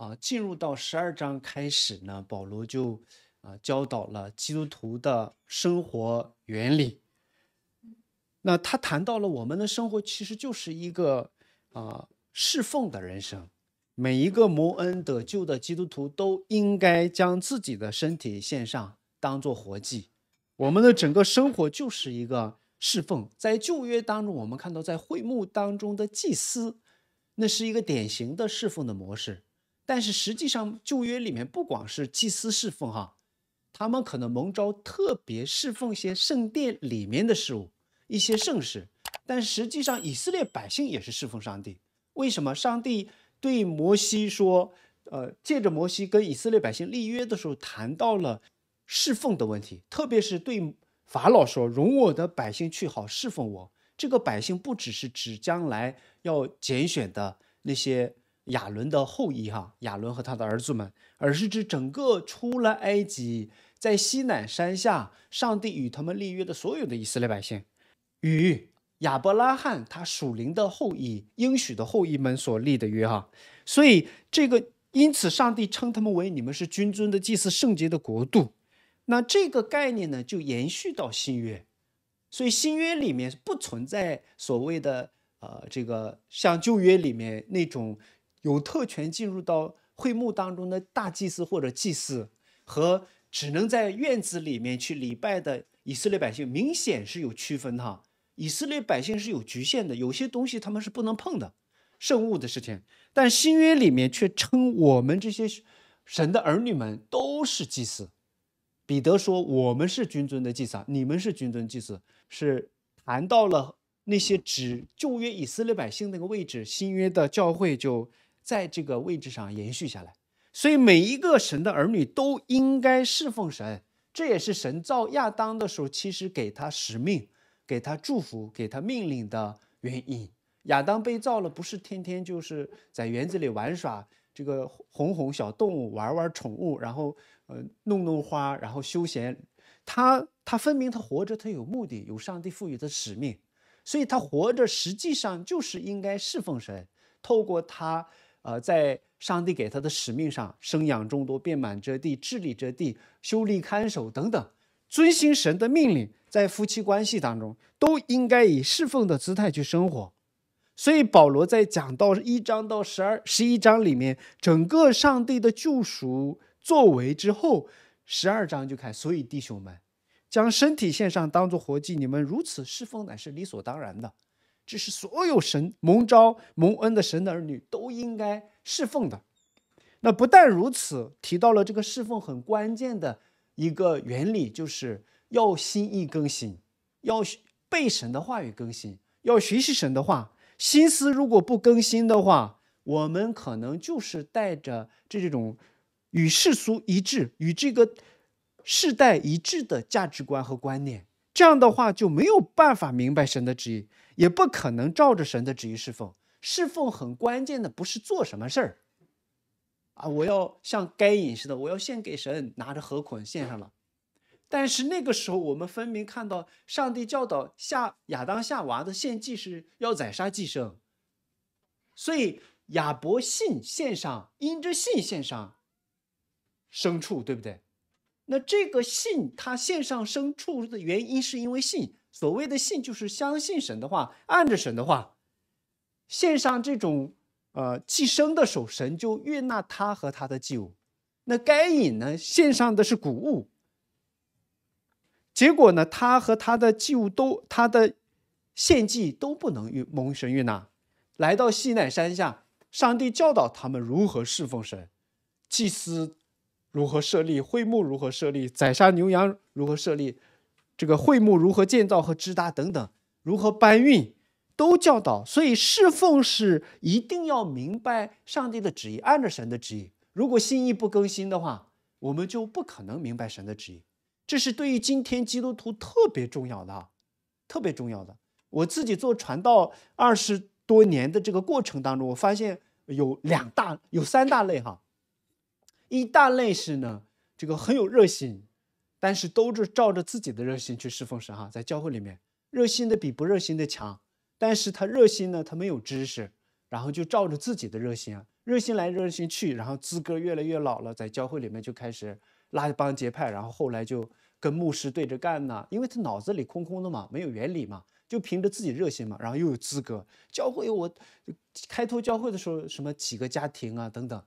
啊，进入到十二章开始呢，保罗就啊教导了基督徒的生活原理。那他谈到了我们的生活其实就是一个啊侍奉的人生。每一个蒙恩得救的基督徒都应该将自己的身体献上，当做活祭。我们的整个生活就是一个侍奉。在旧约当中，我们看到在会幕当中的祭司，那是一个典型的侍奉的模式。但是实际上，旧约里面不光是祭司侍奉哈，他们可能蒙召特别侍奉些圣殿里面的事物，一些圣事。但实际上，以色列百姓也是侍奉上帝。为什么上帝对摩西说，呃，借着摩西跟以色列百姓立约的时候谈到了侍奉的问题，特别是对法老说，容我的百姓去好侍奉我。这个百姓不只是指将来要拣选的那些。亚伦的后裔哈，亚伦和他的儿子们，而是指整个出了埃及，在西乃山下，上帝与他们立约的所有的以色列百姓，与亚伯拉罕他属灵的后裔应许的后裔们所立的约哈，所以这个因此上帝称他们为你们是君尊的祭祀圣洁的国度，那这个概念呢就延续到新约，所以新约里面不存在所谓的呃这个像旧约里面那种。有特权进入到会幕当中的大祭司或者祭司，和只能在院子里面去礼拜的以色列百姓，明显是有区分的。哈，以色列百姓是有局限的，有些东西他们是不能碰的，圣物的事情。但新约里面却称我们这些神的儿女们都是祭司。彼得说：“我们是君尊的祭司，你们是君尊祭司。”是谈到了那些只旧约以色列百姓那个位置，新约的教会就。在这个位置上延续下来，所以每一个神的儿女都应该侍奉神，这也是神造亚当的时候其实给他使命、给他祝福、给他命令的原因。亚当被造了，不是天天就是在园子里玩耍，这个哄哄小动物、玩玩宠物，然后呃弄弄花，然后休闲。他他分明他活着，他有目的，有上帝赋予的使命，所以他活着实际上就是应该侍奉神，透过他。呃，在上帝给他的使命上，生养众多，遍满这地，治理这地，修理看守等等，遵行神的命令，在夫妻关系当中都应该以侍奉的姿态去生活。所以保罗在讲到一章到十二、十一章里面，整个上帝的救赎作为之后，十二章就开。所以弟兄们，将身体献上当做活祭，你们如此侍奉乃是理所当然的。这是所有神蒙召、蒙恩的神的儿女都应该侍奉的。那不但如此，提到了这个侍奉很关键的一个原理，就是要心意更新，要被神的话语更新，要学习神的话。心思如果不更新的话，我们可能就是带着这种与世俗一致、与这个世代一致的价值观和观念，这样的话就没有办法明白神的旨意。也不可能照着神的旨意侍奉，侍奉很关键的不是做什么事儿，啊，我要像该隐似的，我要献给神，拿着禾捆献上了。但是那个时候，我们分明看到上帝教导夏亚当夏娃的献祭是要宰杀祭牲，所以亚伯信献上，因着信献上牲畜，对不对？那这个信他献上牲畜的原因是因为信。所谓的信就是相信神的话，按着神的话献上这种呃寄生的手，神就悦纳他和他的祭物。那该隐呢，献上的是谷物，结果呢，他和他的祭物都他的献祭都不能蒙神悦纳。来到西奈山下，上帝教导他们如何侍奉神，祭司如何设立，会幕如何设立，宰杀牛羊如何设立。这个会幕如何建造和支搭等等，如何搬运，都教导。所以侍奉是一定要明白上帝的旨意，按照神的旨意。如果心意不更新的话，我们就不可能明白神的旨意。这是对于今天基督徒特别重要的啊，特别重要的。我自己做传道二十多年的这个过程当中，我发现有两大，有三大类哈。一大类是呢，这个很有热心。但是都是照着自己的热心去侍奉神哈，在教会里面热心的比不热心的强。但是他热心呢，他没有知识，然后就照着自己的热心，啊，热心来热心去，然后资格越来越老了，在教会里面就开始拉帮结派，然后后来就跟牧师对着干呢，因为他脑子里空空的嘛，没有原理嘛，就凭着自己热心嘛，然后又有资格。教会我开拓教会的时候，什么几个家庭啊等等，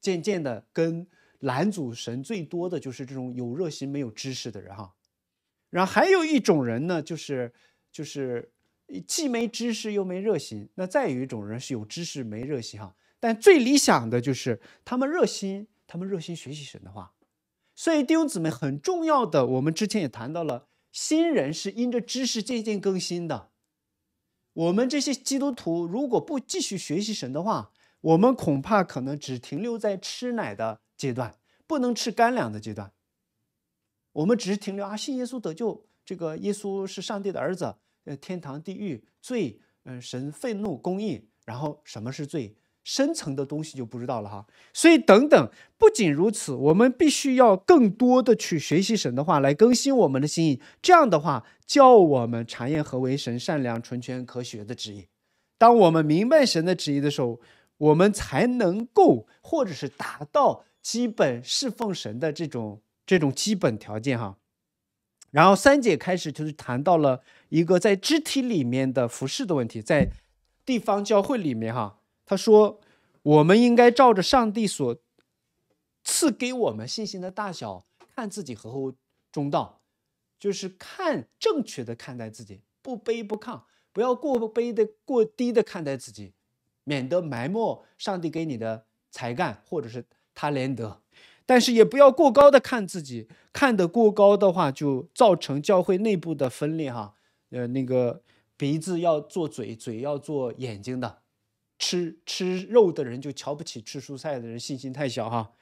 渐渐的跟。拦阻神最多的就是这种有热心没有知识的人哈，然后还有一种人呢，就是就是既没知识又没热心。那再有一种人是有知识没热心哈，但最理想的就是他们热心，他们热心学习神的话。所以弟兄姊妹，很重要的，我们之前也谈到了，新人是因着知识渐渐更新的。我们这些基督徒如果不继续学习神的话，我们恐怕可能只停留在吃奶的阶段，不能吃干粮的阶段。我们只是停留啊，信耶稣得救，这个耶稣是上帝的儿子，呃，天堂、地狱、罪，嗯，神愤怒、公义，然后什么是罪，深层的东西就不知道了哈。所以等等，不仅如此，我们必须要更多的去学习神的话，来更新我们的心意。这样的话，叫我们查验何为神善良、纯全、可学的旨意。当我们明白神的旨意的时候，我们才能够，或者是达到基本侍奉神的这种这种基本条件哈。然后三姐开始就是谈到了一个在肢体里面的服饰的问题，在地方教会里面哈，他说我们应该照着上帝所赐给我们信心的大小，看自己合乎中道，就是看正确的看待自己，不卑不亢，不要过卑的、过低的看待自己。免得埋没上帝给你的才干，或者是他连德，但是也不要过高的看自己，看得过高的话就造成教会内部的分裂。哈，呃，那个鼻子要做嘴，嘴要做眼睛的，吃吃肉的人就瞧不起吃蔬菜的人，信心太小哈。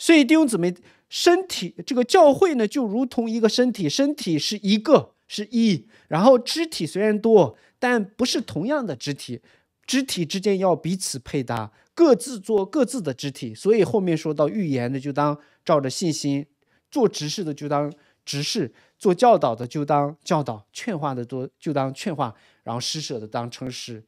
所以弟兄姊妹，身体这个教会呢，就如同一个身体，身体是一个是一，然后肢体虽然多，但不是同样的肢体。肢体之间要彼此配搭，各自做各自的肢体。所以后面说到预言的，就当照着信心做执事的，就当执事；做教导的，就当教导；劝化的多，就当劝化；然后施舍的当称施，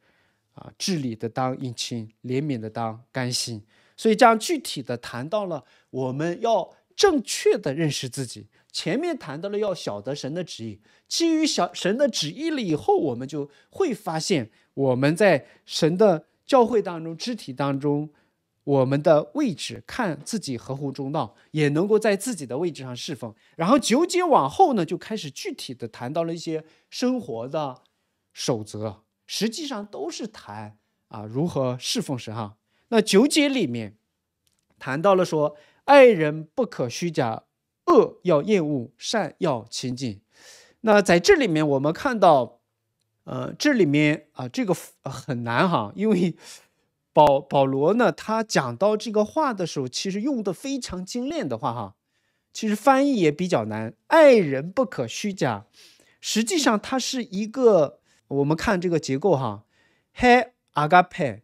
啊，治理的当引亲，怜悯的当甘心。所以这样具体的谈到了，我们要正确的认识自己。前面谈到了要晓得神的旨意，基于小神的旨意了以后，我们就会发现。我们在神的教会当中、肢体当中，我们的位置看自己合乎中道，也能够在自己的位置上侍奉。然后九节往后呢，就开始具体的谈到了一些生活的守则，实际上都是谈啊如何侍奉神。哈，那九节里面谈到了说，爱人不可虚假，恶要厌恶，善要亲近。那在这里面，我们看到。呃，这里面啊，这个很难哈，因为保保罗呢，他讲到这个话的时候，其实用的非常精炼的话哈，其实翻译也比较难。爱人不可虚假，实际上它是一个，我们看这个结构哈，he agape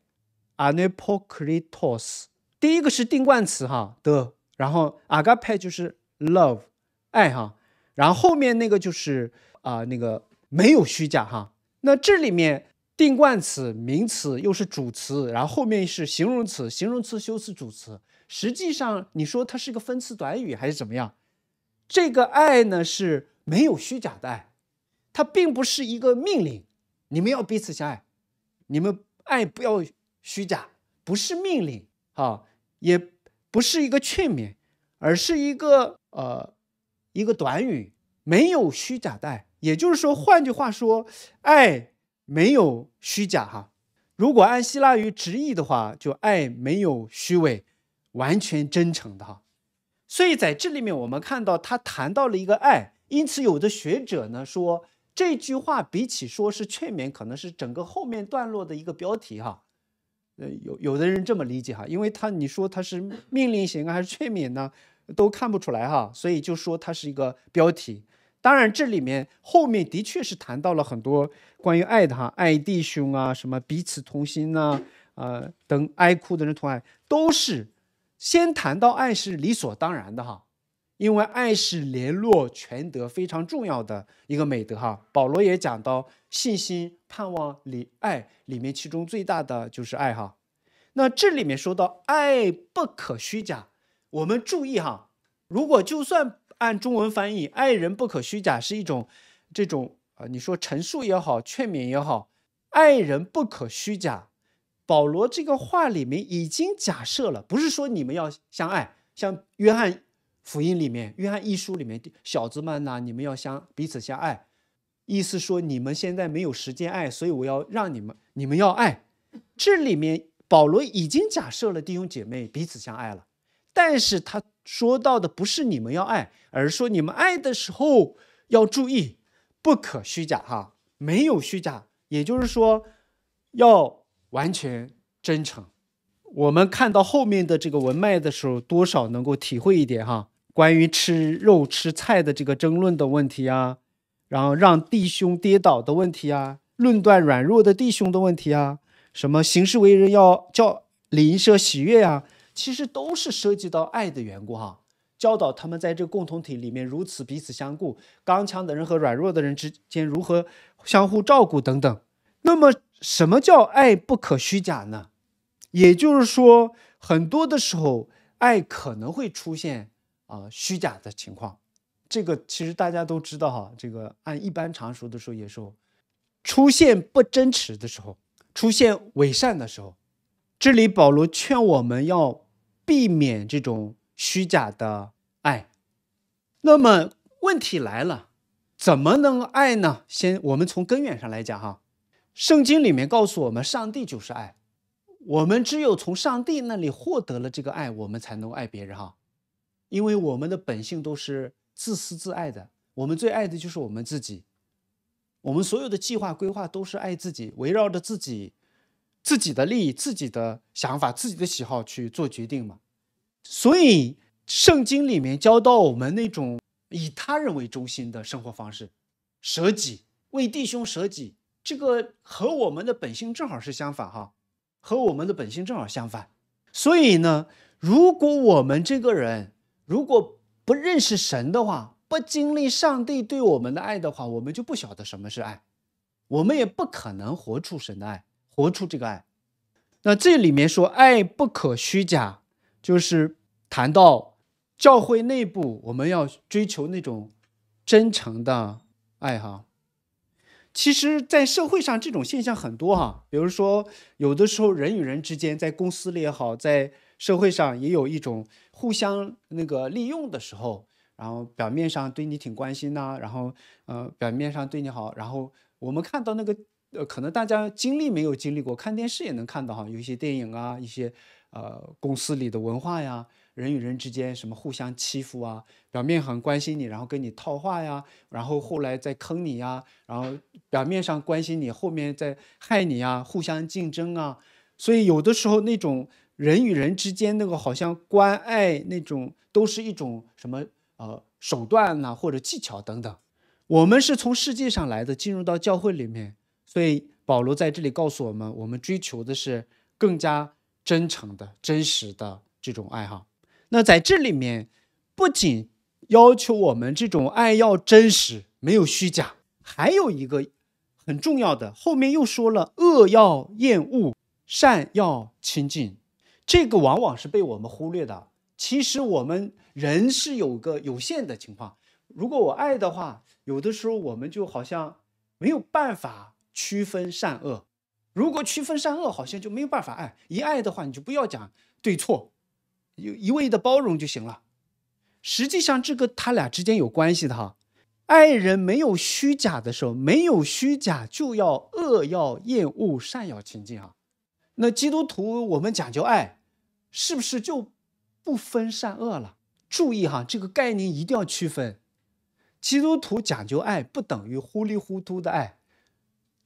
a n i p o c r i t o s 第一个是定冠词哈的，然后 agape 就是 love 爱哈，然后后面那个就是啊那个没有虚假哈。那这里面定冠词名词又是主词，然后后面是形容词，形容词修饰主词。实际上，你说它是一个分词短语还是怎么样？这个爱呢是没有虚假的爱，它并不是一个命令，你们要彼此相爱，你们爱不要虚假，不是命令啊，也不是一个劝勉，而是一个呃一个短语，没有虚假的。爱。也就是说，换句话说，爱没有虚假哈。如果按希腊语直译的话，就爱没有虚伪，完全真诚的哈。所以在这里面，我们看到他谈到了一个爱，因此有的学者呢说，这句话比起说是劝勉，可能是整个后面段落的一个标题哈。呃，有有的人这么理解哈，因为他你说他是命令型啊，还是劝勉呢，都看不出来哈，所以就说它是一个标题。当然，这里面后面的确是谈到了很多关于爱的哈，爱弟兄啊，什么彼此同心呐，呃，等爱哭的人同爱，都是先谈到爱是理所当然的哈，因为爱是联络全德非常重要的一个美德哈。保罗也讲到信心、盼望里爱里面，其中最大的就是爱哈。那这里面说到爱不可虚假，我们注意哈，如果就算。按中文翻译，爱人不可虚假是一种，这种啊，你说陈述也好，劝勉也好，爱人不可虚假。保罗这个话里面已经假设了，不是说你们要相爱，像约翰福音里面、约翰一书里面，小子们呐，你们要相彼此相爱，意思说你们现在没有时间爱，所以我要让你们，你们要爱。这里面保罗已经假设了弟兄姐妹彼此相爱了，但是他。说到的不是你们要爱，而是说你们爱的时候要注意，不可虚假哈，没有虚假，也就是说要完全真诚。我们看到后面的这个文脉的时候，多少能够体会一点哈，关于吃肉吃菜的这个争论的问题啊，然后让弟兄跌倒的问题啊，论断软弱的弟兄的问题啊，什么行事为人要叫邻舍喜悦呀。其实都是涉及到爱的缘故哈，教导他们在这共同体里面如此彼此相顾，刚强的人和软弱的人之间如何相互照顾等等。那么什么叫爱不可虚假呢？也就是说，很多的时候爱可能会出现啊虚假的情况。这个其实大家都知道哈，这个按一般常说的时候也是，出现不真实的时候，出现伪善的时候。这里保罗劝我们要。避免这种虚假的爱，那么问题来了，怎么能爱呢？先我们从根源上来讲哈，圣经里面告诉我们，上帝就是爱，我们只有从上帝那里获得了这个爱，我们才能爱别人哈。因为我们的本性都是自私自爱的，我们最爱的就是我们自己，我们所有的计划规划都是爱自己，围绕着自己。自己的利益、自己的想法、自己的喜好去做决定嘛？所以圣经里面教到我们那种以他人为中心的生活方式，舍己为弟兄舍己，这个和我们的本性正好是相反哈，和我们的本性正好相反。所以呢，如果我们这个人如果不认识神的话，不经历上帝对我们的爱的话，我们就不晓得什么是爱，我们也不可能活出神的爱。活出这个爱，那这里面说爱不可虚假，就是谈到教会内部，我们要追求那种真诚的爱哈。其实，在社会上这种现象很多哈，比如说有的时候人与人之间，在公司里也好，在社会上也有一种互相那个利用的时候，然后表面上对你挺关心呐，然后呃表面上对你好，然后我们看到那个。呃，可能大家经历没有经历过，看电视也能看到哈，有一些电影啊，一些呃公司里的文化呀，人与人之间什么互相欺负啊，表面很关心你，然后跟你套话呀，然后后来再坑你呀，然后表面上关心你，后面再害你呀，互相竞争啊，所以有的时候那种人与人之间那个好像关爱那种，都是一种什么呃手段呐，或者技巧等等。我们是从世界上来的，进入到教会里面。所以保罗在这里告诉我们，我们追求的是更加真诚的、真实的这种爱哈。那在这里面，不仅要求我们这种爱要真实，没有虚假，还有一个很重要的，后面又说了恶要厌恶，善要亲近。这个往往是被我们忽略的。其实我们人是有个有限的情况，如果我爱的话，有的时候我们就好像没有办法。区分善恶，如果区分善恶，好像就没有办法爱。一爱的话，你就不要讲对错，一一味的包容就行了。实际上，这个他俩之间有关系的哈。爱人没有虚假的时候，没有虚假就要恶要厌恶，善要亲近哈。那基督徒我们讲究爱，是不是就不分善恶了？注意哈，这个概念一定要区分。基督徒讲究爱，不等于糊里糊涂的爱。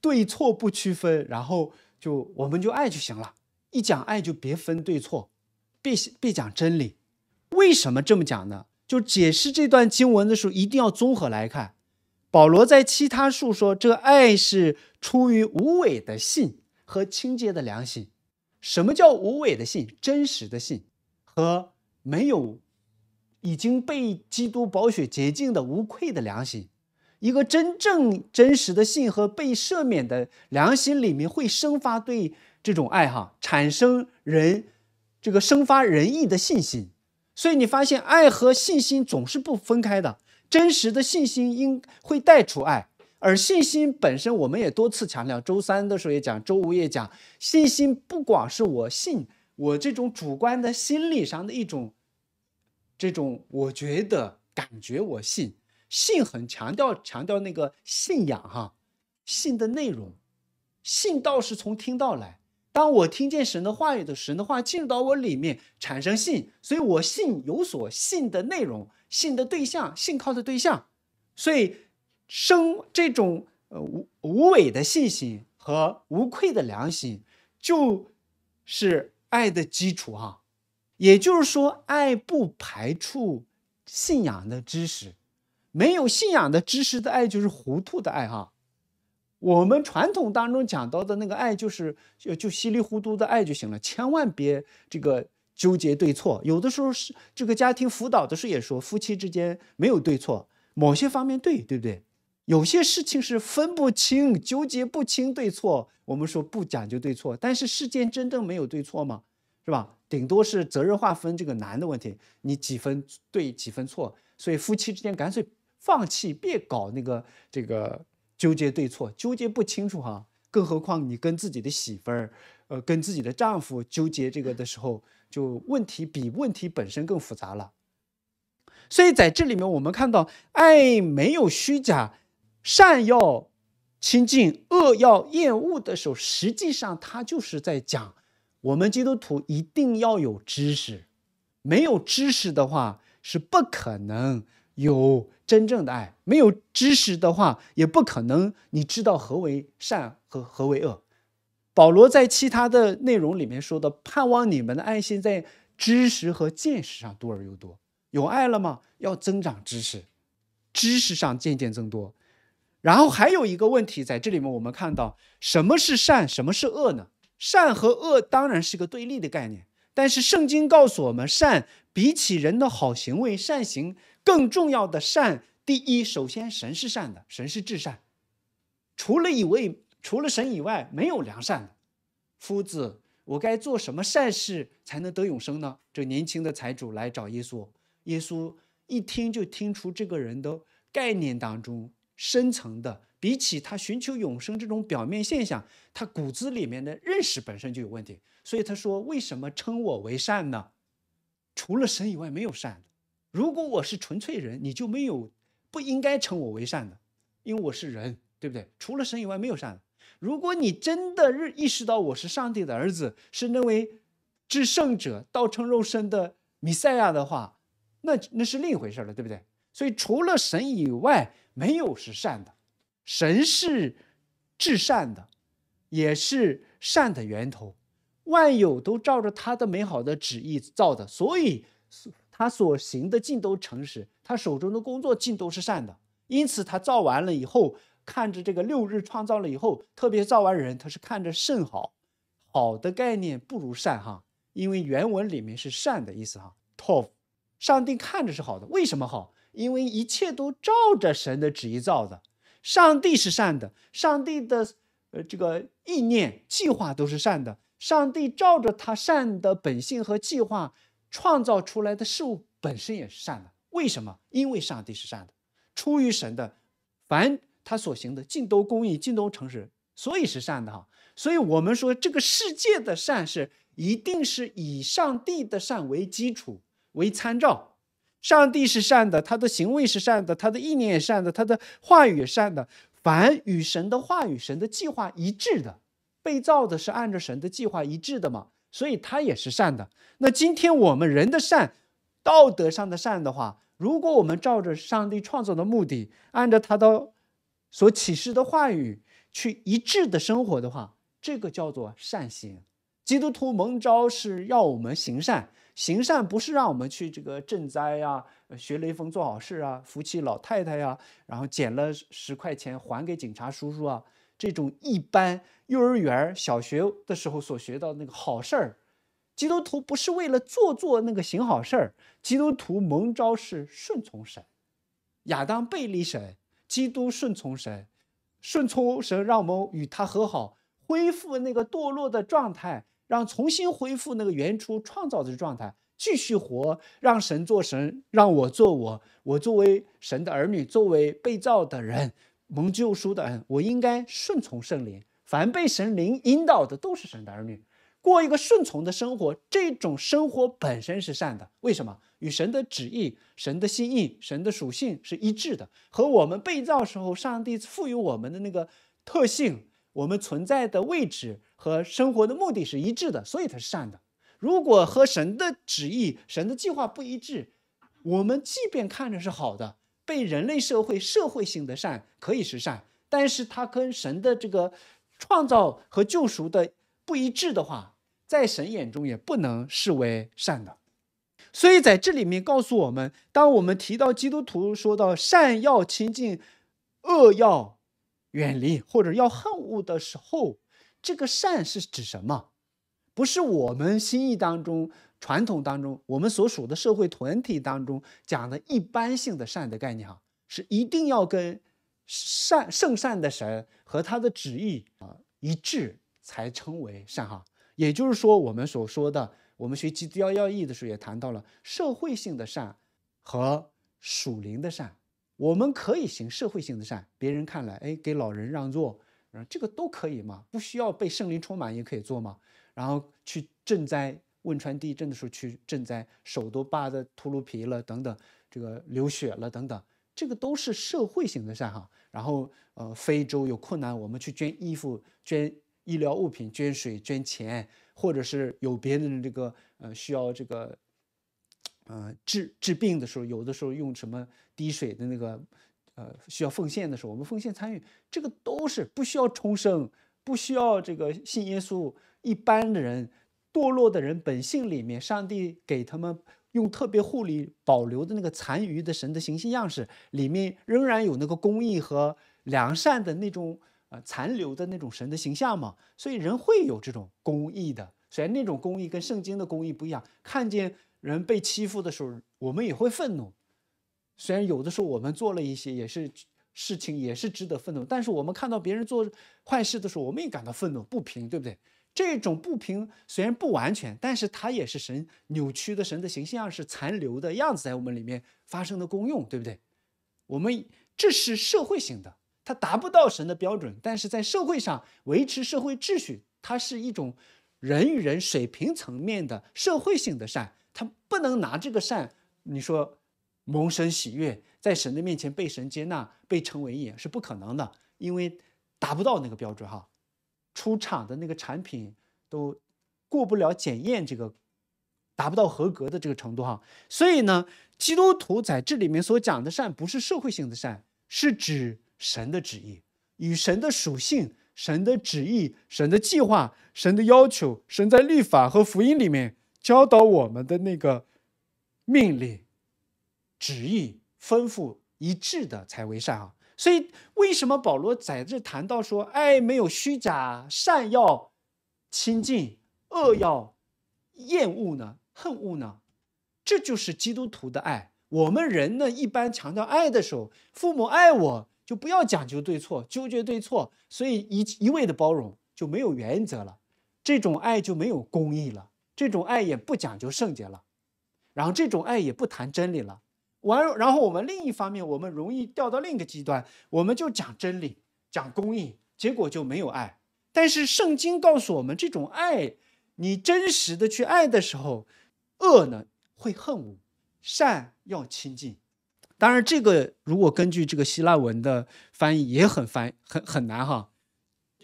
对错不区分，然后就我们就爱就行了。一讲爱就别分对错，别别讲真理。为什么这么讲呢？就解释这段经文的时候，一定要综合来看。保罗在其他述说，这爱是出于无伪的信和清洁的良心。什么叫无伪的信？真实的信和没有已经被基督宝血洁净的无愧的良心。一个真正真实的信和被赦免的良心里面，会生发对这种爱哈产生人这个生发仁义的信心，所以你发现爱和信心总是不分开的。真实的信心应会带出爱，而信心本身，我们也多次强调，周三的时候也讲，周五也讲，信心不光是我信，我这种主观的心理上的一种这种我觉得感觉我信。信很强调强调那个信仰哈，信的内容，信道是从听到来。当我听见神的话语的神的话进入到我里面，产生信，所以我信有所信的内容，信的对象，信靠的对象。所以生这种呃无无伪的信心和无愧的良心，就是爱的基础哈。也就是说，爱不排除信仰的知识。没有信仰的知识的爱就是糊涂的爱哈，我们传统当中讲到的那个爱就是就就稀里糊涂的爱就行了，千万别这个纠结对错。有的时候是这个家庭辅导的时候也说，夫妻之间没有对错，某些方面对，对不对？有些事情是分不清、纠结不清对错。我们说不讲究对错，但是世间真正没有对错吗？是吧？顶多是责任划分这个难的问题，你几分对几分错，所以夫妻之间干脆。放弃，别搞那个这个纠结对错，纠结不清楚哈。更何况你跟自己的媳妇儿，呃，跟自己的丈夫纠结这个的时候，就问题比问题本身更复杂了。所以在这里面，我们看到爱没有虚假，善要亲近，恶要厌恶的时候，实际上他就是在讲我们基督徒一定要有知识，没有知识的话是不可能。有真正的爱，没有知识的话，也不可能你知道何为善和何为恶。保罗在其他的内容里面说的，盼望你们的爱心在知识和见识上多而又多。有爱了吗？要增长知识，知识上渐渐增多。然后还有一个问题，在这里面我们看到什么是善，什么是恶呢？善和恶当然是个对立的概念，但是圣经告诉我们，善比起人的好行为，善行。更重要的善，第一，首先神是善的，神是至善，除了以为除了神以外没有良善的。夫子，我该做什么善事才能得永生呢？这年轻的财主来找耶稣，耶稣一听就听出这个人的概念当中深层的，比起他寻求永生这种表面现象，他骨子里面的认识本身就有问题。所以他说：“为什么称我为善呢？除了神以外没有善的。”如果我是纯粹人，你就没有不应该称我为善的，因为我是人，对不对？除了神以外没有善的。如果你真的认意识到我是上帝的儿子，是那位至圣者道成肉身的弥赛亚的话，那那是另一回事了，对不对？所以除了神以外没有是善的，神是至善的，也是善的源头，万有都照着他的美好的旨意造的，所以。他所行的尽都诚实，他手中的工作尽都是善的，因此他造完了以后，看着这个六日创造了以后，特别造完人，他是看着甚好，好的概念不如善哈，因为原文里面是善的意思哈。Top，上帝看着是好的，为什么好？因为一切都照着神的旨意造的，上帝是善的，上帝的呃这个意念计划都是善的，上帝照着他善的本性和计划。创造出来的事物本身也是善的，为什么？因为上帝是善的，出于神的，凡他所行的尽都公义，尽都诚实，所以是善的哈。所以，我们说这个世界的善是一定是以上帝的善为基础、为参照。上帝是善的，他的行为是善的，他的意念也善的，他的话语也善的。凡与神的话语、神的计划一致的，被造的是按照神的计划一致的嘛？所以他也是善的。那今天我们人的善，道德上的善的话，如果我们照着上帝创造的目的，按照他的所启示的话语去一致的生活的话，这个叫做善行。基督徒蒙召是要我们行善，行善不是让我们去这个赈灾呀，学雷锋做好事啊，扶起老太太呀，然后捡了十块钱还给警察叔叔啊。这种一般幼儿园、小学的时候所学到那个好事儿，基督徒不是为了做做那个行好事儿，基督徒蒙召是顺从神，亚当背离神，基督顺从神，顺从神让我们与他和好，恢复那个堕落的状态，让重新恢复那个原初创造的状态，继续活，让神做神，让我做我，我作为神的儿女，作为被造的人。蒙救赎的恩，我应该顺从圣灵。凡被神灵引导的，都是神的儿女。过一个顺从的生活，这种生活本身是善的。为什么？与神的旨意、神的心意、神的属性是一致的，和我们被造时候上帝赋予我们的那个特性、我们存在的位置和生活的目的是一致的，所以它是善的。如果和神的旨意、神的计划不一致，我们即便看着是好的。对人类社会社会性的善可以是善，但是它跟神的这个创造和救赎的不一致的话，在神眼中也不能视为善的。所以在这里面告诉我们，当我们提到基督徒说到善要亲近，恶要远离，或者要恨恶的时候，这个善是指什么？不是我们心意当中。传统当中，我们所属的社会团体当中讲的一般性的善的概念，哈，是一定要跟善圣善的神和他的旨意啊一致才称为善哈。也就是说，我们所说的，我们学基督教教义的时候也谈到了社会性的善和属灵的善。我们可以行社会性的善，别人看来，哎，给老人让座，这个都可以嘛，不需要被圣灵充满也可以做嘛，然后去赈灾。汶川地震的时候去赈灾，手都扒的秃噜皮了，等等，这个流血了，等等，这个都是社会性的善哈。然后，呃，非洲有困难，我们去捐衣服、捐医疗物品、捐水、捐钱，或者是有别人的这个呃需要这个呃治治病的时候，有的时候用什么滴水的那个呃需要奉献的时候，我们奉献参与，这个都是不需要重生，不需要这个信耶稣一般的人。堕落的人本性里面，上帝给他们用特别护理保留的那个残余的神的形象样式里面，仍然有那个公义和良善的那种呃残留的那种神的形象嘛。所以人会有这种公义的，虽然那种公义跟圣经的公义不一样。看见人被欺负的时候，我们也会愤怒。虽然有的时候我们做了一些也是事情，也是值得愤怒，但是我们看到别人做坏事的时候，我们也感到愤怒不平，对不对？这种不平虽然不完全，但是它也是神扭曲的神的形象，是残留的样子，在我们里面发生的功用，对不对？我们这是社会性的，它达不到神的标准，但是在社会上维持社会秩序，它是一种人与人水平层面的社会性的善，它不能拿这个善，你说蒙神喜悦，在神的面前被神接纳，被称为也是不可能的，因为达不到那个标准哈。出厂的那个产品都过不了检验，这个达不到合格的这个程度哈。所以呢，基督徒在这里面所讲的善，不是社会性的善，是指神的旨意与神的属性、神的旨意、神的计划、神的要求、神在律法和福音里面教导我们的那个命令、旨意、吩咐一致的才为善啊。所以，为什么保罗在这谈到说：“爱没有虚假，善要亲近，恶要厌恶呢？恨恶呢？这就是基督徒的爱。我们人呢，一般强调爱的时候，父母爱我就不要讲究对错，纠结对错，所以一一味的包容就没有原则了，这种爱就没有公义了，这种爱也不讲究圣洁了，然后这种爱也不谈真理了。”完，然后我们另一方面，我们容易掉到另一个极端，我们就讲真理、讲公义，结果就没有爱。但是圣经告诉我们，这种爱，你真实的去爱的时候，恶呢会恨恶，善要亲近。当然，这个如果根据这个希腊文的翻译也很翻很很难哈。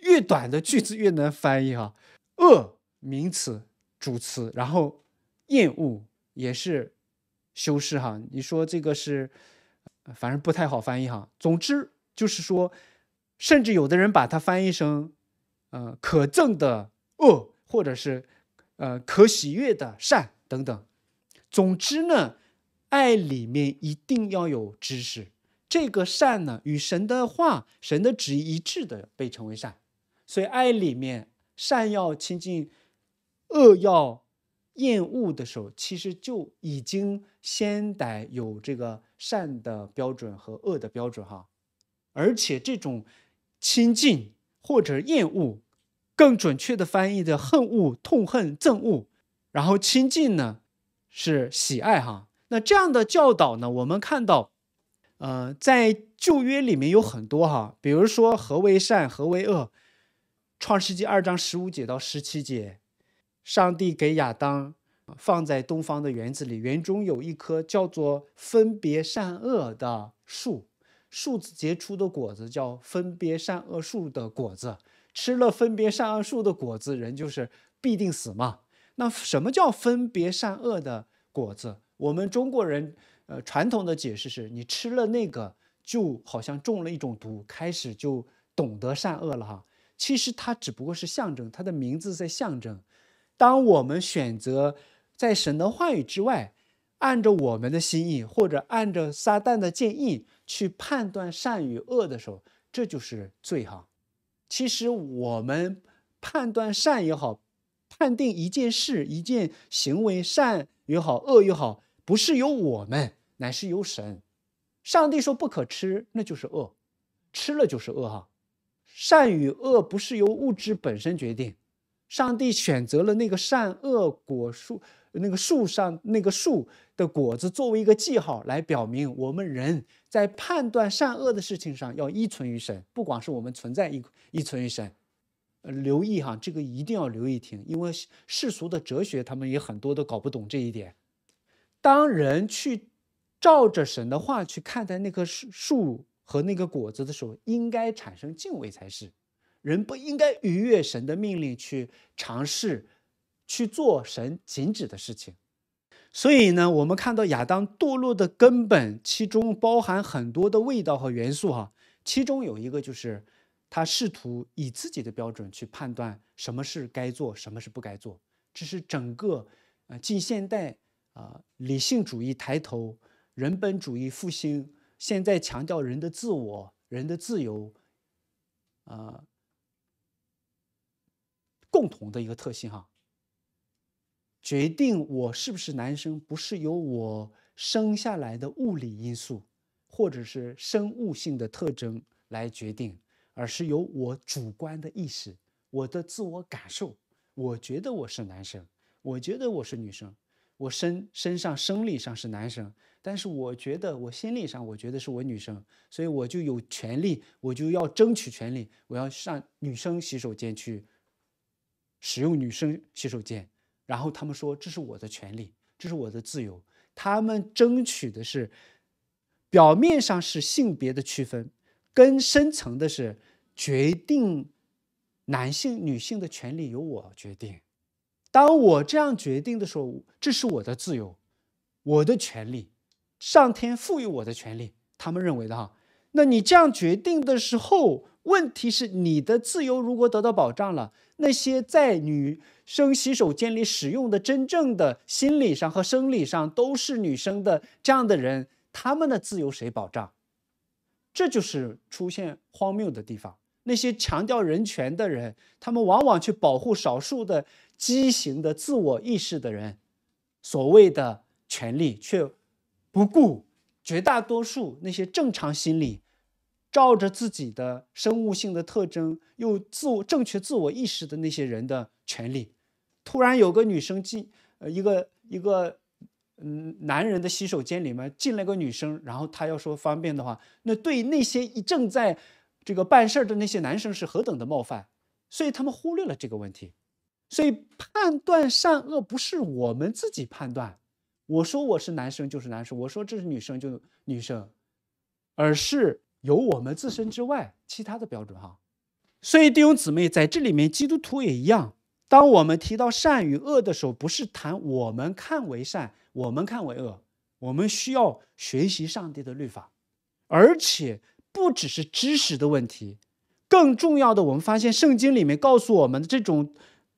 越短的句子越难翻译哈。恶名词主词，然后厌恶也是。修饰哈，你说这个是，反正不太好翻译哈。总之就是说，甚至有的人把它翻译成，呃，可憎的恶，或者是，呃，可喜悦的善等等。总之呢，爱里面一定要有知识。这个善呢，与神的话、神的旨意一致的被称为善。所以爱里面善要亲近，恶要。厌恶的时候，其实就已经先得有这个善的标准和恶的标准哈，而且这种亲近或者厌恶，更准确的翻译的恨恶、痛恨、憎恶，然后亲近呢是喜爱哈。那这样的教导呢，我们看到，呃，在旧约里面有很多哈，比如说何为善，何为恶，创世纪二章十五节到十七节。上帝给亚当放在东方的园子里，园中有一棵叫做“分别善恶”的树，树子结出的果子叫“分别善恶树”的果子。吃了“分别善恶树”的果子，人就是必定死嘛。那什么叫“分别善恶”的果子？我们中国人，呃，传统的解释是你吃了那个，就好像中了一种毒，开始就懂得善恶了哈。其实它只不过是象征，它的名字在象征。当我们选择在神的话语之外，按着我们的心意或者按着撒旦的建议去判断善与恶的时候，这就是罪哈。其实我们判断善也好，判定一件事、一件行为善也好、恶也好，不是由我们，乃是由神。上帝说不可吃，那就是恶，吃了就是恶哈。善与恶不是由物质本身决定。上帝选择了那个善恶果树，那个树上那个树的果子作为一个记号，来表明我们人在判断善恶的事情上要依存于神。不管是我们存在依依存于神，呃，留意哈，这个一定要留意听，因为世俗的哲学他们也很多都搞不懂这一点。当人去照着神的话去看待那棵树树和那个果子的时候，应该产生敬畏才是。人不应该逾越神的命令去尝试，去做神禁止的事情。所以呢，我们看到亚当堕落的根本，其中包含很多的味道和元素哈。其中有一个就是，他试图以自己的标准去判断什么是该做，什么是不该做。这是整个，呃，近现代啊，理性主义抬头，人本主义复兴，现在强调人的自我，人的自由，啊。共同的一个特性哈，决定我是不是男生，不是由我生下来的物理因素或者是生物性的特征来决定，而是由我主观的意识、我的自我感受。我觉得我是男生，我觉得我是女生。我身身上生理上是男生，但是我觉得我心理上，我觉得是我女生，所以我就有权利，我就要争取权利，我要上女生洗手间去。使用女生洗手间，然后他们说这是我的权利，这是我的自由。他们争取的是，表面上是性别的区分，更深层的是决定男性、女性的权利由我决定。当我这样决定的时候，这是我的自由，我的权利，上天赋予我的权利。他们认为的哈，那你这样决定的时候，问题是你的自由如果得到保障了。那些在女生洗手间里使用的，真正的心理上和生理上都是女生的这样的人，他们的自由谁保障？这就是出现荒谬的地方。那些强调人权的人，他们往往去保护少数的畸形的自我意识的人，所谓的权利，却不顾绝大多数那些正常心理。照着自己的生物性的特征又自我正确自我意识的那些人的权利，突然有个女生进呃一个一个嗯男人的洗手间里面进来个女生，然后他要说方便的话，那对那些正在这个办事的那些男生是何等的冒犯，所以他们忽略了这个问题，所以判断善恶不是我们自己判断，我说我是男生就是男生，我说这是女生就女生，而是。有我们自身之外其他的标准哈，所以弟兄姊妹在这里面，基督徒也一样。当我们提到善与恶的时候，不是谈我们看为善，我们看为恶，我们需要学习上帝的律法，而且不只是知识的问题。更重要的，我们发现圣经里面告诉我们的这种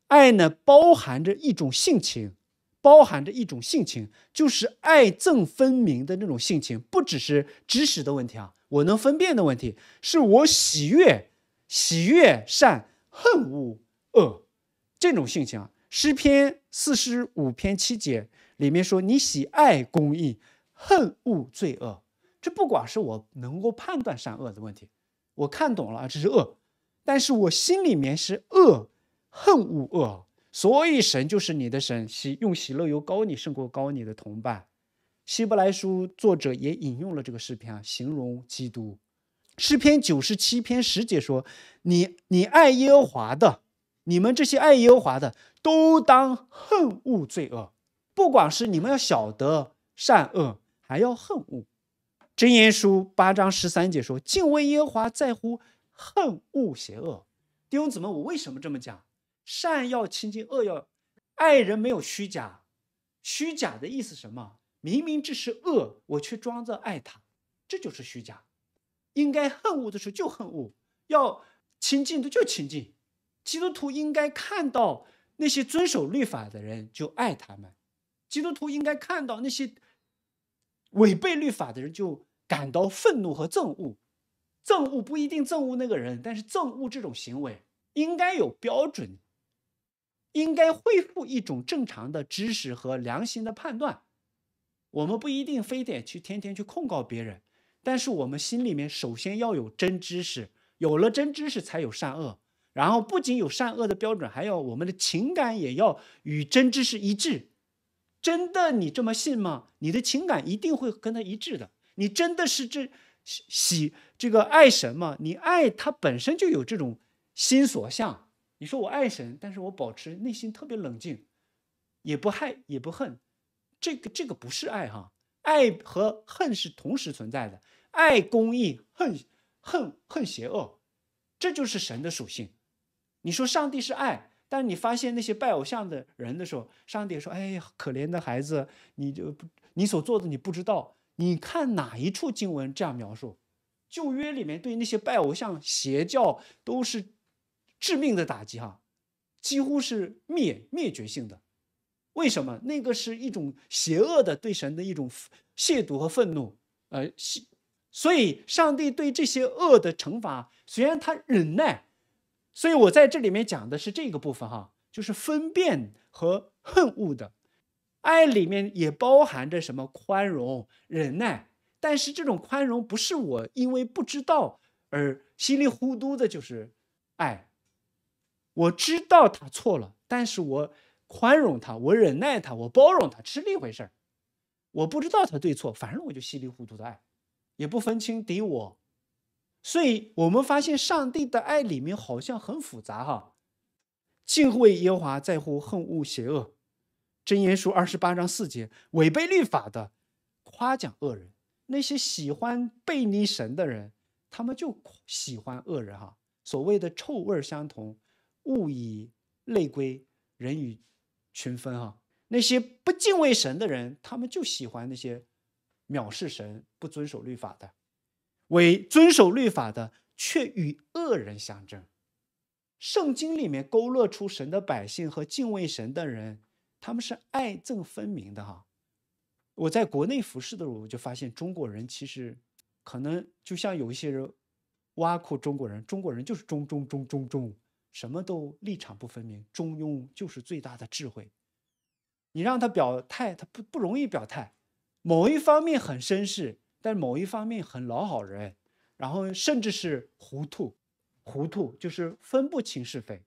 爱呢，包含着一种性情，包含着一种性情，就是爱憎分明的那种性情，不只是知识的问题啊。我能分辨的问题是我喜悦、喜悦善、恨恶恶，这种性情啊。诗篇四十五篇七节里面说：“你喜爱公义，恨恶罪恶。”这不管是我能够判断善恶的问题，我看懂了这是恶，但是我心里面是恶，恨恶恶，所以神就是你的神，喜用喜乐由高你，胜过高你的同伴。希伯来书作者也引用了这个诗篇啊，形容基督。诗篇九十七篇十节说：“你你爱耶和华的，你们这些爱耶和华的，都当恨恶罪恶。不管是你们要晓得善恶，还要恨恶。”箴言书八章十三节说：“敬畏耶和华在乎恨恶邪恶。”弟兄姊妹，我为什么这么讲？善要亲近，恶要爱人，没有虚假。虚假的意思什么？明明这是恶，我却装着爱他，这就是虚假。应该恨恶的时候就恨恶，要亲近的就亲近。基督徒应该看到那些遵守律法的人就爱他们，基督徒应该看到那些违背律法的人就感到愤怒和憎恶。憎恶不一定憎恶那个人，但是憎恶这种行为应该有标准，应该恢复一种正常的知识和良心的判断。我们不一定非得去天天去控告别人，但是我们心里面首先要有真知识，有了真知识才有善恶。然后不仅有善恶的标准，还要我们的情感也要与真知识一致。真的，你这么信吗？你的情感一定会跟他一致的。你真的是这喜喜这个爱神吗？你爱他本身就有这种心所向。你说我爱神，但是我保持内心特别冷静，也不害也不恨。这个这个不是爱哈，爱和恨是同时存在的，爱公益，恨恨恨邪恶，这就是神的属性。你说上帝是爱，但你发现那些拜偶像的人的时候，上帝说：“哎，可怜的孩子，你就你所做的你不知道。”你看哪一处经文这样描述？旧约里面对那些拜偶像邪教都是致命的打击哈，几乎是灭灭绝性的。为什么那个是一种邪恶的对神的一种亵渎和愤怒？呃，亵，所以上帝对这些恶的惩罚，虽然他忍耐，所以我在这里面讲的是这个部分哈，就是分辨和恨恶的爱里面也包含着什么宽容忍耐，但是这种宽容不是我因为不知道而稀里糊涂的，就是爱，我知道他错了，但是我。宽容他，我忍耐他，我包容他，是另一回事儿。我不知道他对错，反正我就稀里糊涂的爱，也不分清敌我。所以，我们发现上帝的爱里面好像很复杂哈。敬畏耶和华在乎恨恶邪恶，箴言书二十八章四节，违背律法的夸奖恶人，那些喜欢背逆神的人，他们就喜欢恶人哈。所谓的臭味儿相同，物以类归，人与。群分哈，那些不敬畏神的人，他们就喜欢那些藐视神、不遵守律法的；为遵守律法的，却与恶人相争。圣经里面勾勒出神的百姓和敬畏神的人，他们是爱憎分明的哈。我在国内服侍的时候，我就发现中国人其实可能就像有一些人挖苦中国人，中国人就是中中中中中。什么都立场不分明，中庸就是最大的智慧。你让他表态，他不不容易表态。某一方面很绅士，但某一方面很老好人，然后甚至是糊涂。糊涂就是分不清是非。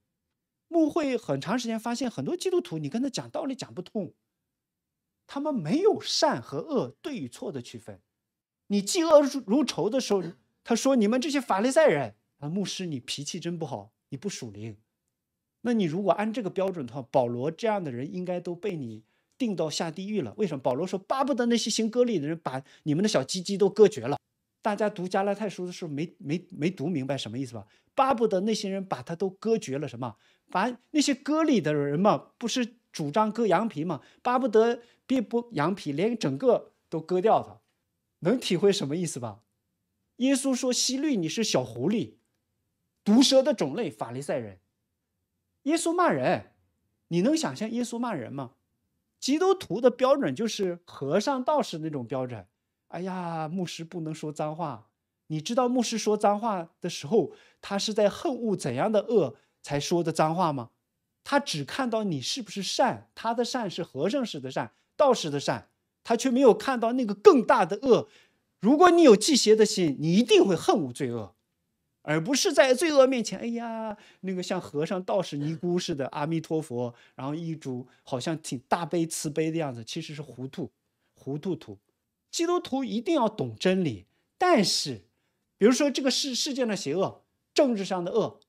穆会很长时间发现，很多基督徒你跟他讲道理讲不通，他们没有善和恶、对与错的区分。你嫉恶如仇的时候，他说：“你们这些法利赛人啊，牧师你脾气真不好。”你不属灵，那你如果按这个标准的话，保罗这样的人应该都被你定到下地狱了。为什么？保罗说：“巴不得那些行割礼的人把你们的小鸡鸡都割绝了。”大家读加拉太书的时候没没没读明白什么意思吧？巴不得那些人把他都割绝了，什么？把那些割礼的人嘛，不是主张割羊皮嘛？巴不得别不羊皮，连整个都割掉他，能体会什么意思吧？耶稣说：“希律，你是小狐狸。”毒蛇的种类，法利赛人，耶稣骂人，你能想象耶稣骂人吗？基督徒的标准就是和尚、道士那种标准。哎呀，牧师不能说脏话。你知道牧师说脏话的时候，他是在恨恶怎样的恶才说的脏话吗？他只看到你是不是善，他的善是和尚式的善、道士的善，他却没有看到那个更大的恶。如果你有忌邪的心，你一定会恨恶罪恶。而不是在罪恶面前，哎呀，那个像和尚、道士、尼姑似的，阿弥陀佛，然后一主好像挺大悲慈悲的样子，其实是糊涂，糊涂涂。基督徒一定要懂真理，但是，比如说这个世世界的邪恶，政治上的恶，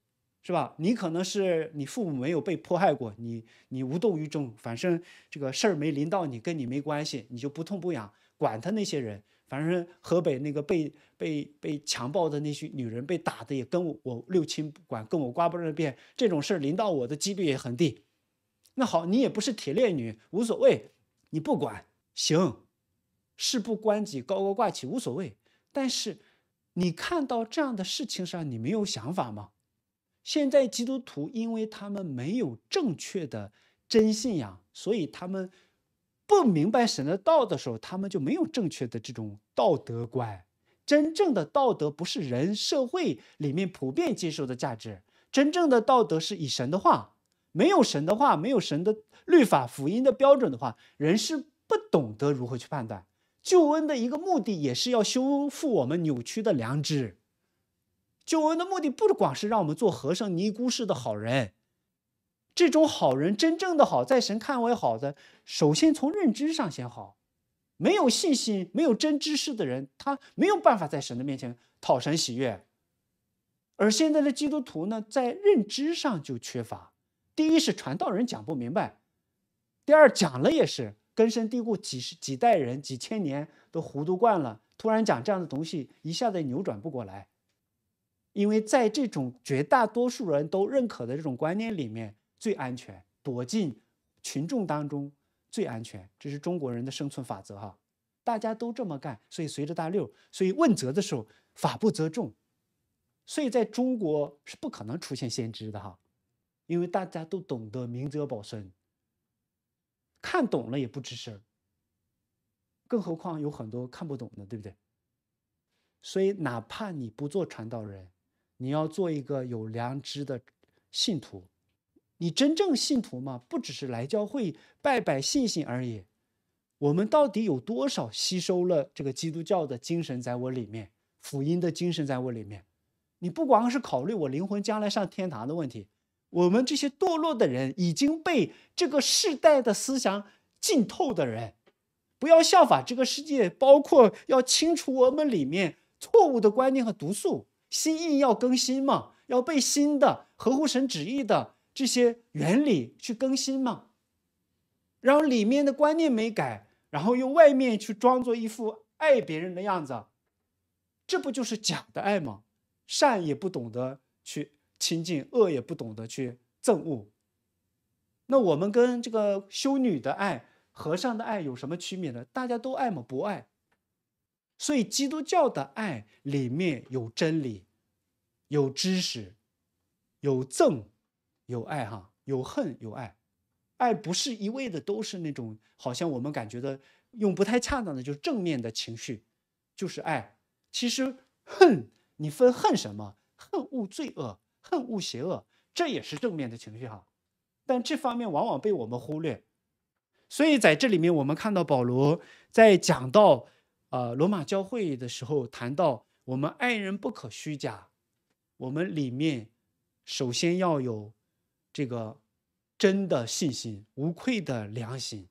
是吧？你可能是你父母没有被迫害过，你你无动于衷，反正这个事儿没临到你，跟你没关系，你就不痛不痒，管他那些人。反正河北那个被被被强暴的那些女人被打的也跟我我六亲不管跟我瓜不认边，这种事儿临到我的几率也很低。那好，你也不是铁链女，无所谓，你不管行，事不关己高高挂起无所谓。但是你看到这样的事情上，你没有想法吗？现在基督徒因为他们没有正确的真信仰，所以他们。不明白神的道的时候，他们就没有正确的这种道德观。真正的道德不是人社会里面普遍接受的价值，真正的道德是以神的话。没有神的话，没有神的律法、福音的标准的话，人是不懂得如何去判断。救恩的一个目的也是要修复我们扭曲的良知。救恩的目的不光是让我们做和尚、尼姑似的好人。这种好人，真正的好，在神看为好的，首先从认知上先好，没有信心、没有真知识的人，他没有办法在神的面前讨神喜悦。而现在的基督徒呢，在认知上就缺乏：第一是传道人讲不明白，第二讲了也是根深蒂固，几十几代人、几千年都糊涂惯了，突然讲这样的东西，一下子扭转不过来，因为在这种绝大多数人都认可的这种观念里面。最安全，躲进群众当中最安全，这是中国人的生存法则哈。大家都这么干，所以随着大六，所以问责的时候法不责众，所以在中国是不可能出现先知的哈，因为大家都懂得明哲保身，看懂了也不吱声更何况有很多看不懂的，对不对？所以哪怕你不做传道人，你要做一个有良知的信徒。你真正信徒嘛，不只是来教会拜拜、信信而已。我们到底有多少吸收了这个基督教的精神在我里面，福音的精神在我里面？你不光是考虑我灵魂将来上天堂的问题，我们这些堕落的人已经被这个世代的思想浸透的人，不要效法这个世界，包括要清除我们里面错误的观念和毒素，心意要更新嘛，要被新的、合乎神旨意的。这些原理去更新嘛，然后里面的观念没改，然后用外面去装作一副爱别人的样子，这不就是假的爱吗？善也不懂得去亲近，恶也不懂得去憎恶。那我们跟这个修女的爱、和尚的爱有什么区别呢？大家都爱吗？不爱。所以基督教的爱里面有真理，有知识，有憎。有爱哈，有恨有爱，爱不是一味的都是那种好像我们感觉的用不太恰当的，就是正面的情绪，就是爱。其实恨你分恨什么？恨恶罪恶，恨恶邪恶，这也是正面的情绪哈。但这方面往往被我们忽略。所以在这里面，我们看到保罗在讲到呃罗马教会的时候，谈到我们爱人不可虚假，我们里面首先要有。这个真的信心、无愧的良心、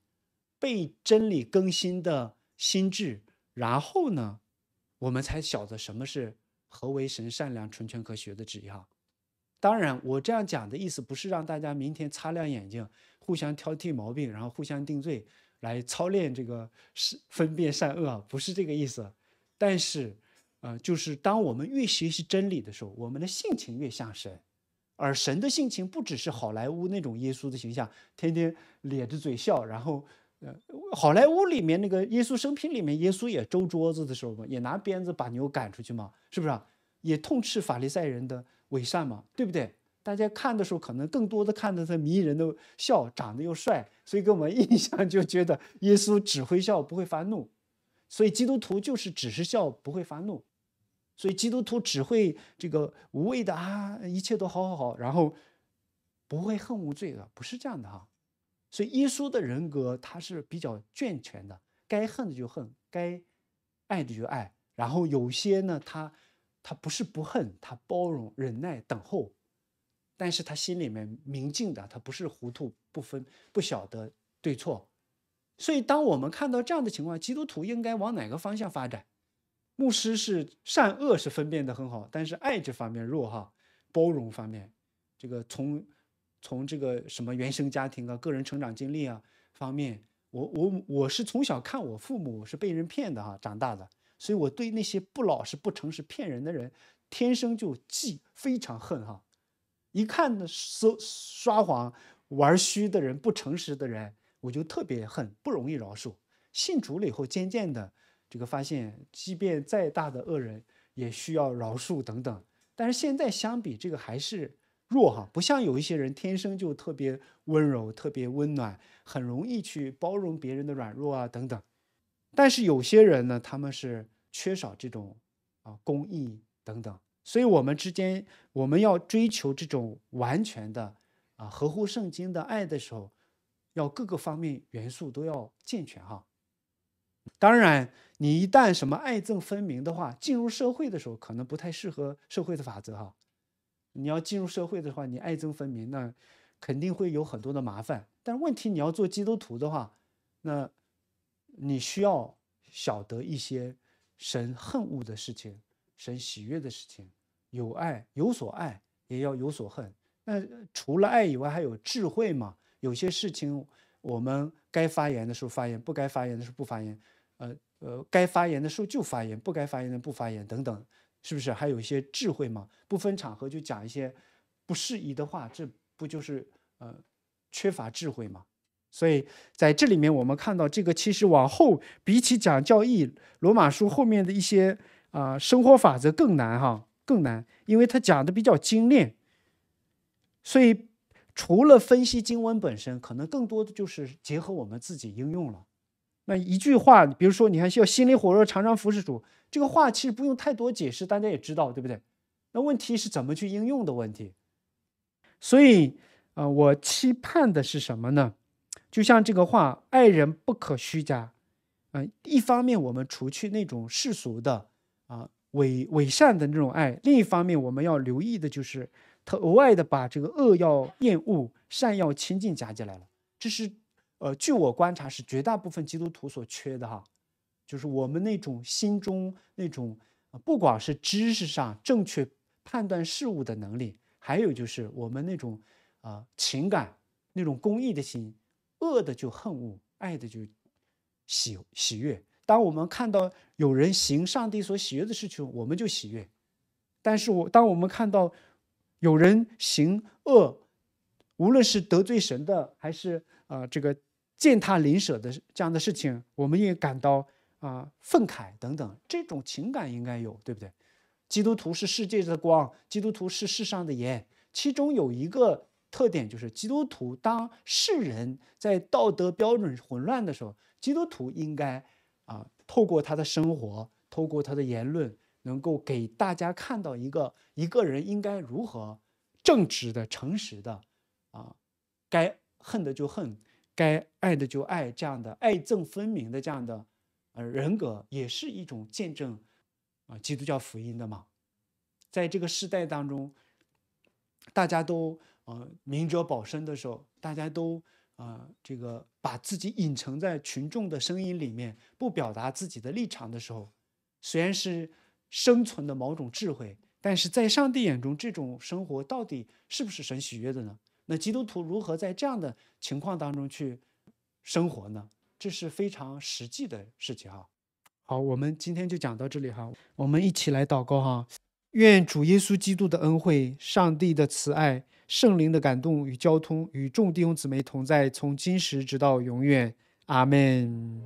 被真理更新的心智，然后呢，我们才晓得什么是何为神善良、纯全、科学的旨意啊！当然，我这样讲的意思不是让大家明天擦亮眼睛，互相挑剔毛病，然后互相定罪来操练这个是分辨善恶，不是这个意思。但是，呃，就是当我们越学习真理的时候，我们的性情越像神。而神的性情不只是好莱坞那种耶稣的形象，天天咧着嘴笑，然后，呃，好莱坞里面那个《耶稣生平》里面，耶稣也周桌子的时候嘛，也拿鞭子把牛赶出去嘛，是不是啊？也痛斥法利赛人的伪善嘛，对不对？大家看的时候可能更多的看到他迷人的笑，长得又帅，所以给我们印象就觉得耶稣只会笑，不会发怒，所以基督徒就是只是笑，不会发怒。所以基督徒只会这个无谓的啊，一切都好好好，然后不会恨无罪的，不是这样的哈。所以耶稣的人格他是比较健全的，该恨的就恨，该爱的就爱，然后有些呢，他他不是不恨，他包容忍耐等候，但是他心里面明镜的，他不是糊涂不分不晓得对错。所以当我们看到这样的情况，基督徒应该往哪个方向发展？牧师是善恶是分辨的很好，但是爱这方面弱哈，包容方面，这个从从这个什么原生家庭啊、个人成长经历啊方面，我我我是从小看我父母是被人骗的哈长大的，所以我对那些不老实、不诚实、骗人的人，天生就记非常恨哈，一看呢说撒谎、玩虚的人、不诚实的人，我就特别恨，不容易饶恕。信主了以后，渐渐的。这个发现，即便再大的恶人也需要饶恕等等。但是现在相比这个还是弱哈，不像有一些人天生就特别温柔、特别温暖，很容易去包容别人的软弱啊等等。但是有些人呢，他们是缺少这种啊公益等等。所以我们之间，我们要追求这种完全的啊合乎圣经的爱的时候，要各个方面元素都要健全哈。当然，你一旦什么爱憎分明的话，进入社会的时候可能不太适合社会的法则哈。你要进入社会的话，你爱憎分明，那肯定会有很多的麻烦。但问题，你要做基督徒的话，那你需要晓得一些神恨恶的事情，神喜悦的事情。有爱，有所爱，也要有所恨。那除了爱以外，还有智慧嘛？有些事情我们。该发言的时候发言，不该发言的时候不发言，呃呃，该发言的时候就发言，不该发言的不发言，等等，是不是还有一些智慧嘛？不分场合就讲一些不适宜的话，这不就是呃缺乏智慧嘛？所以在这里面，我们看到这个其实往后比起讲教义、罗马书后面的一些啊生活法则更难哈，更难，因为他讲的比较精炼，所以。除了分析经文本身，可能更多的就是结合我们自己应用了。那一句话，比如说，你看，要心里火热，常常服侍主”，这个话其实不用太多解释，大家也知道，对不对？那问题是怎么去应用的问题。所以，呃，我期盼的是什么呢？就像这个话，“爱人不可虚假”，嗯，一方面我们除去那种世俗的啊伪伪善的那种爱，另一方面我们要留意的就是。他额外的把这个恶要厌恶，善要亲近加进来了。这是，呃，据我观察，是绝大部分基督徒所缺的哈，就是我们那种心中那种，不管是知识上正确判断事物的能力，还有就是我们那种，啊，情感那种公益的心，恶的就恨恶，爱的就喜喜悦。当我们看到有人行上帝所喜悦的事情，我们就喜悦。但是我当我们看到。有人行恶，无论是得罪神的，还是呃这个践踏邻舍的这样的事情，我们也感到啊愤慨等等，这种情感应该有，对不对？基督徒是世界的光，基督徒是世上的盐。其中有一个特点就是，基督徒当世人在道德标准混乱的时候，基督徒应该啊透过他的生活，透过他的言论。能够给大家看到一个一个人应该如何正直的、诚实的，啊，该恨的就恨，该爱的就爱，这样的爱憎分明的这样的呃人格，也是一种见证啊，基督教福音的嘛。在这个时代当中，大家都呃明哲保身的时候，大家都呃这个把自己隐藏在群众的声音里面，不表达自己的立场的时候，虽然是。生存的某种智慧，但是在上帝眼中，这种生活到底是不是神喜悦的呢？那基督徒如何在这样的情况当中去生活呢？这是非常实际的事情哈。好，我们今天就讲到这里哈。我们一起来祷告哈，愿主耶稣基督的恩惠、上帝的慈爱、圣灵的感动与交通，与众弟兄姊妹同在，从今时直到永远。阿门。